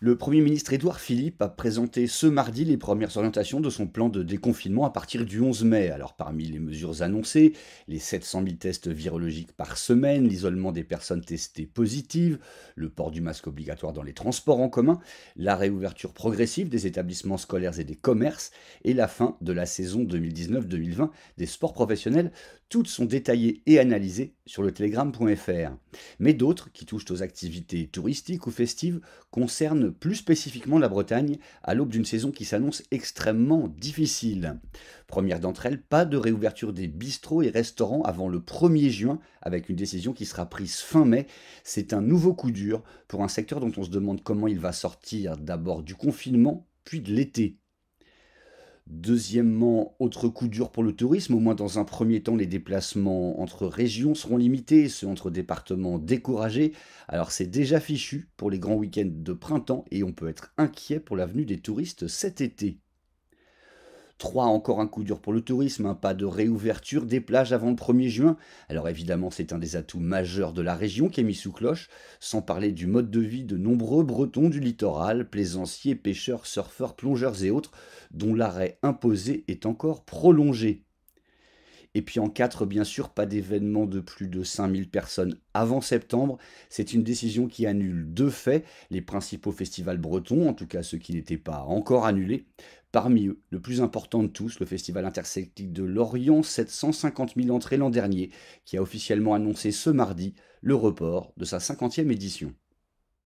Le Premier ministre Édouard Philippe a présenté ce mardi les premières orientations de son plan de déconfinement à partir du 11 mai. Alors parmi les mesures annoncées, les 700 000 tests virologiques par semaine, l'isolement des personnes testées positives, le port du masque obligatoire dans les transports en commun, la réouverture progressive des établissements scolaires et des commerces, et la fin de la saison 2019-2020 des sports professionnels, toutes sont détaillées et analysées sur le telegram.fr. Mais d'autres, qui touchent aux activités touristiques ou festives, concernent plus spécifiquement la Bretagne à l'aube d'une saison qui s'annonce extrêmement difficile. Première d'entre elles, pas de réouverture des bistrots et restaurants avant le 1er juin, avec une décision qui sera prise fin mai. C'est un nouveau coup dur pour un secteur dont on se demande comment il va sortir d'abord du confinement, puis de l'été. Deuxièmement, autre coup dur pour le tourisme, au moins dans un premier temps, les déplacements entre régions seront limités, ceux entre départements découragés. Alors c'est déjà fichu pour les grands week-ends de printemps et on peut être inquiet pour l'avenue des touristes cet été. 3, encore un coup dur pour le tourisme, un hein, pas de réouverture des plages avant le 1er juin. Alors évidemment, c'est un des atouts majeurs de la région qui est mis sous cloche, sans parler du mode de vie de nombreux Bretons du littoral, plaisanciers, pêcheurs, surfeurs, plongeurs et autres, dont l'arrêt imposé est encore prolongé. Et puis en 4, bien sûr, pas d'événement de plus de 5000 personnes avant septembre. C'est une décision qui annule de fait les principaux festivals bretons, en tout cas ceux qui n'étaient pas encore annulés. Parmi eux, le plus important de tous, le Festival intersectique de Lorient, 750 000 entrées l'an dernier, qui a officiellement annoncé ce mardi le report de sa 50e édition.